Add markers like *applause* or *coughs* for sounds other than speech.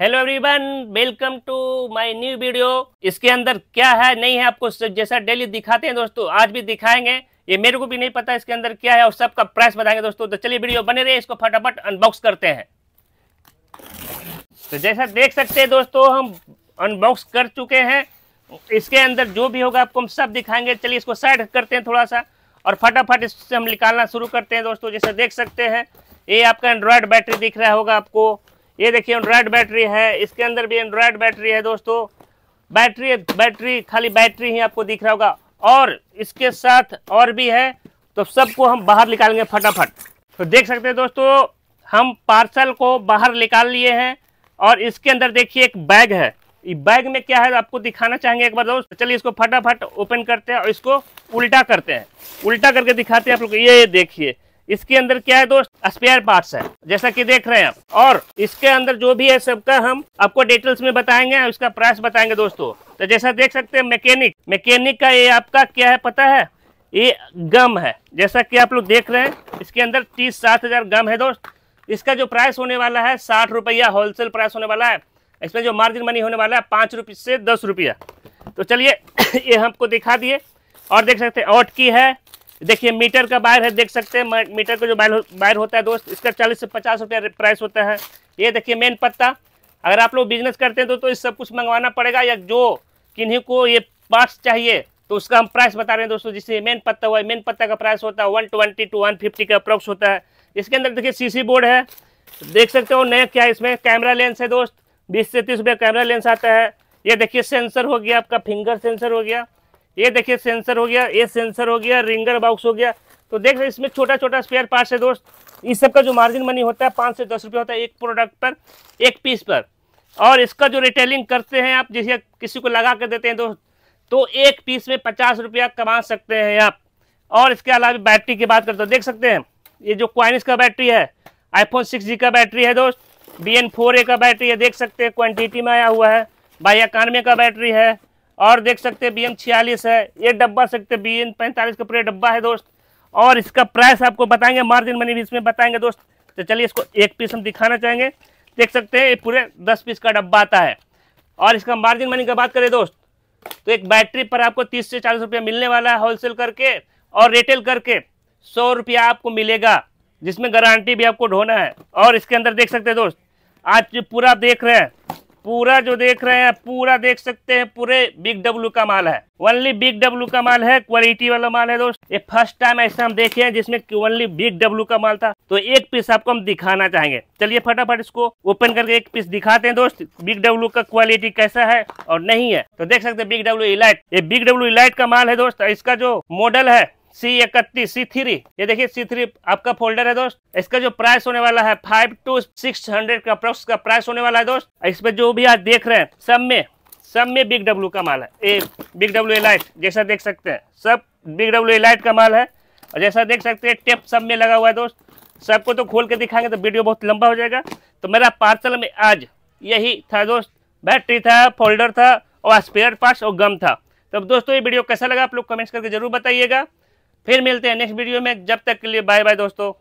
hello everyone welcome to my new video इसके अंदर क्या है नहीं है आपको जैसा डेली दिखाते हैं दोस्तों आज भी दिखाएंगे ये मेरे को भी नहीं पता इसके अंदर क्या है और सबका प्राइस बताएंगे दोस्तों तो चलिए वीडियो बने रहे इसको फटाफट अनबॉक्स करते हैं तो जैसा देख सकते हैं दोस्तों हम अनबॉक्स कर चुके हैं इसके अंदर जो भी होगा आपको हम सब दिखाएंगे चलिए इसको साइड करते हैं थोड़ा सा और फटाफट इससे हम निकालना शुरू करते हैं दोस्तों जैसे देख सकते हैं ये आपका एंड्रॉयड बैटरी दिख रहा होगा आपको ये देखिए एंड्रॉयड बैटरी है इसके अंदर भी एंड्रॉयड बैटरी है दोस्तों बैटरी बैटरी खाली बैटरी ही आपको दिख रहा होगा और इसके साथ और भी है तो सबको हम बाहर निकालेंगे फटाफट तो देख सकते हैं दोस्तों हम पार्सल को बाहर निकाल लिए हैं और इसके अंदर देखिए एक बैग है ये बैग में क्या है आपको दिखाना चाहेंगे एक बार दोस्त चलिए इसको फटाफट ओपन करते हैं और इसको उल्टा करते हैं उल्टा करके दिखाते हैं आप लोग ये देखिए इसके अंदर क्या है दोस्त स्पेयर पार्ट्स है जैसा कि देख रहे हैं आप और इसके अंदर जो भी है सबका हम आपको डिटेल्स में बताएंगे उसका प्राइस बताएंगे दोस्तों तो जैसा देख सकते हैं मैकेनिक मैकेनिक का ये आपका क्या है पता है ये गम है जैसा कि आप लोग देख रहे हैं इसके अंदर तीस सात हज़ार गम है दोस्त इसका जो प्राइस होने वाला है साठ रुपया होलसेल प्राइस होने वाला है इसमें जो मार्जिन मनी होने वाला है पाँच रुपये से दस रुपया तो चलिए *coughs* ये हमको दिखा दिए और देख सकते हैं ऑट की है देखिए मीटर का बायर है देख सकते हैं मीटर का जो बायर हो, बायर होता है दोस्त इसका चालीस से पचास रुपया प्राइस होता है ये देखिए मेन पत्ता अगर आप लोग बिजनेस करते हैं तो, तो इस सब कुछ मंगवाना पड़ेगा या जो किन्हीं को ये पार्ट्स चाहिए तो उसका हम प्राइस बता रहे हैं दोस्तों जिससे मेन पत्ता हुआ है मेन पत्ता का प्राइस होता है one twenty two one fifty का अप्रॉक्स होता है इसके अंदर देखिए सीसी बोर्ड है देख सकते हो नया क्या है इसमें कैमरा लेंस है दोस्त बीस से तीस रुपये कैमरा लेंस आता है ये देखिए सेंसर हो गया आपका फिंगर सेंसर हो गया ये देखिए सेंसर हो गया ये सेंसर हो गया रिंगर बॉक्स हो गया तो देख रहे इसमें छोटा छोटा स्पेयर पार्ट्स है दोस्त इस सब का जो मार्जिन मनी होता है पाँच से दस रुपये होता है एक प्रोडक्ट पर एक पीस पर और इसका जो रिटेलिंग करते हैं आप जैसे किसी को लगा कर देते हैं दोस्त तो एक पीस में पचास रुपया कमा सकते हैं आप और इसके अलावा बैटरी की बात करते हो देख सकते हैं ये जो क्वाइनिस का बैटरी है आईफोन सिक्स जी का बैटरी है दोस्त बी एन फोर ए का बैटरी है देख सकते हैं क्वान्टिटी में आया हुआ है बाइया कानवे का बैटरी है और देख सकते हैं बी एम छियालीस है ये डब्बा सकते बी एम पैंतालीस का पूरा डब्बा है दोस्त और इसका प्राइस आपको बताएंगे मार्जिन मनी भी इसमें बताएंगे दोस्त तो चलिए इसको एक पीस हम दिखाना चाहेंगे देख सकते हैं ये पूरे दस पीस का डब्बा आता है और इसका मार्जिन मनी का बात करें दोस्त तो एक बैटरी पर आपको तीस से चालीस रुपया मिलने वाला है होलसेल करके और रिटेल करके सौ रुपया आपको मिलेगा जिसमें गारंटी भी आपको ढोना है और इसके अंदर देख सकते हैं दोस्त आज पूरा देख रहे हैं पूरा जो देख रहे हैं पूरा देख सकते हैं पूरे बिग डब्ल्यू का माल है ओनली बिग डब्ल्यू का माल है क्वालिटी वाला माल है दोस्त ये फर्स्ट टाइम ऐसा हम देखे हैं जिसमें ओनली बिग डब्ल्यू का माल था तो एक पीस आपको हम दिखाना चाहेंगे चलिए फटाफट इसको ओपन करके एक पीस दिखाते हैं दोस्त बिग डब्ल्यू का क्वालिटी कैसा है और नहीं है तो देख सकते बिग डब्ल्यू इलाइट ये बिग डब्ल्यू इलाइट का माल है दोस्त इसका जो मॉडल है सी इकतीस सी थ्री ये देखिए सी थ्री आपका फोल्डर है दोस्त इसका जो प्राइस होने वाला है फाइव टू सिक्स हंड्रेड का अप्रोक्स का प्राइस होने वाला है दोस्त इसमें जो भी आप देख रहे हैं सब में सब में बिग डब्ल्यू का माल है ए बिग डब्ल्यू एलाइट जैसा देख सकते हैं सब बिग डब्ल्यू एलाइट का माल है और जैसा देख सकते हैं टेप सब में लगा हुआ है दोस्त सबको तो खोल के दिखाएंगे तो वीडियो बहुत लंबा हो जाएगा तो मेरा पार्सल में आज यही था दोस्त बैटरी था फोल्डर था और स्पेयर पार्ट्स और गम था तब तो दोस्तों ये वीडियो कैसा लगा आप लोग कमेंट्स करके जरूर बताइएगा फिर मिलते हैं नेक्स्ट वीडियो में जब तक के लिए बाय बाय दोस्तों